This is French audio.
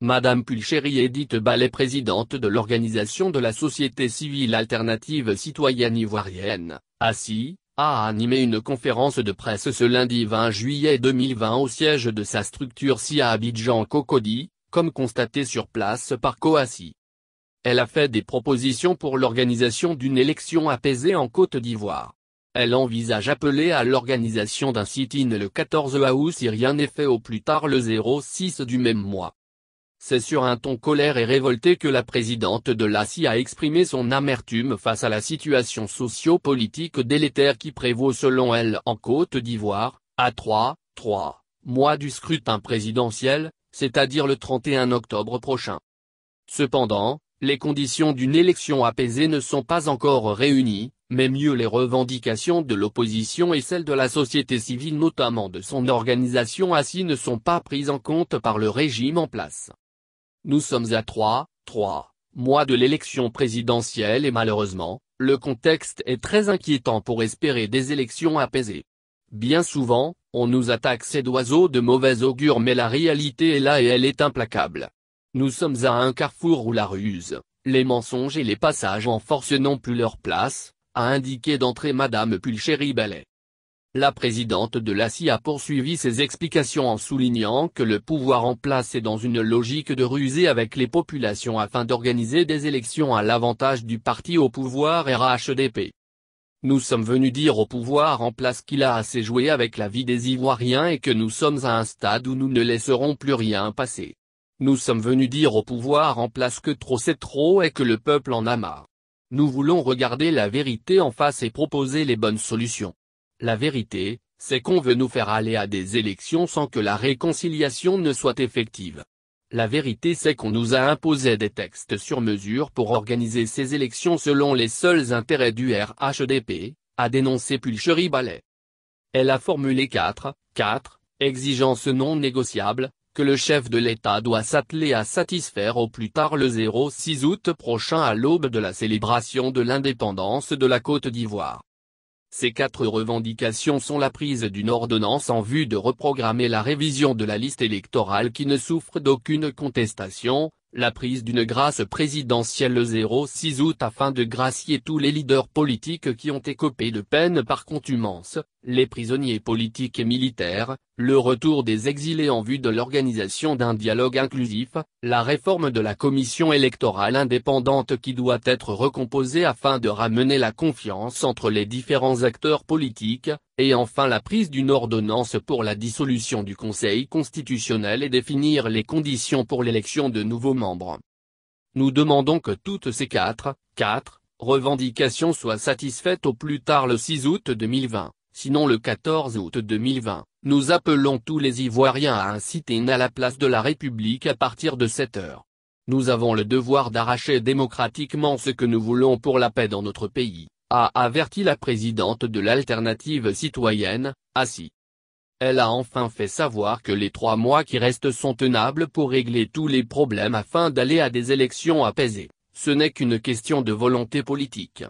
Madame Pulcheri édite Ballet présidente de l'organisation de la société civile alternative citoyenne ivoirienne, ASSI, a animé une conférence de presse ce lundi 20 juillet 2020 au siège de sa structure SIA Abidjan Cocody, comme constaté sur place par Coassi. Elle a fait des propositions pour l'organisation d'une élection apaisée en Côte d'Ivoire. Elle envisage appeler à l'organisation d'un sit-in le 14 août si rien n'est fait au plus tard le 06 du même mois. C'est sur un ton colère et révolté que la présidente de l'ACI a exprimé son amertume face à la situation socio-politique délétère qui prévaut selon elle en Côte d'Ivoire, à trois, mois du scrutin présidentiel, c'est-à-dire le 31 octobre prochain. Cependant, les conditions d'une élection apaisée ne sont pas encore réunies, mais mieux les revendications de l'opposition et celles de la société civile notamment de son organisation assis, ne sont pas prises en compte par le régime en place. Nous sommes à trois, trois mois de l'élection présidentielle et malheureusement, le contexte est très inquiétant pour espérer des élections apaisées. Bien souvent, on nous attaque ces d'oiseaux de mauvais augure mais la réalité est là et elle est implacable. Nous sommes à un carrefour où la ruse, les mensonges et les passages en force n'ont plus leur place, a indiqué d'entrée Madame Pulchéry-Ballet. La présidente de l'ACI a poursuivi ses explications en soulignant que le pouvoir en place est dans une logique de ruser avec les populations afin d'organiser des élections à l'avantage du parti au pouvoir RHDP. Nous sommes venus dire au pouvoir en place qu'il a assez joué avec la vie des Ivoiriens et que nous sommes à un stade où nous ne laisserons plus rien passer. Nous sommes venus dire au pouvoir en place que trop c'est trop et que le peuple en a marre. Nous voulons regarder la vérité en face et proposer les bonnes solutions. La vérité, c'est qu'on veut nous faire aller à des élections sans que la réconciliation ne soit effective. La vérité c'est qu'on nous a imposé des textes sur mesure pour organiser ces élections selon les seuls intérêts du RHDP, a dénoncé Pulcherie Ballet. Elle a formulé 4, 4, exigences non négociables, que le chef de l'État doit s'atteler à satisfaire au plus tard le 06 août prochain à l'aube de la célébration de l'indépendance de la Côte d'Ivoire. Ces quatre revendications sont la prise d'une ordonnance en vue de reprogrammer la révision de la liste électorale qui ne souffre d'aucune contestation, la prise d'une grâce présidentielle le 06 août afin de gracier tous les leaders politiques qui ont écopé de peine par contumance, les prisonniers politiques et militaires, le retour des exilés en vue de l'organisation d'un dialogue inclusif, la réforme de la commission électorale indépendante qui doit être recomposée afin de ramener la confiance entre les différents acteurs politiques, et enfin la prise d'une ordonnance pour la dissolution du Conseil constitutionnel et définir les conditions pour l'élection de nouveaux membres. Nous demandons que toutes ces quatre, quatre, revendications soient satisfaites au plus tard le 6 août 2020, sinon le 14 août 2020. Nous appelons tous les Ivoiriens à inciter à la place de la République à partir de 7 heures. Nous avons le devoir d'arracher démocratiquement ce que nous voulons pour la paix dans notre pays a averti la présidente de l'alternative citoyenne, Assis. Elle a enfin fait savoir que les trois mois qui restent sont tenables pour régler tous les problèmes afin d'aller à des élections apaisées, ce n'est qu'une question de volonté politique.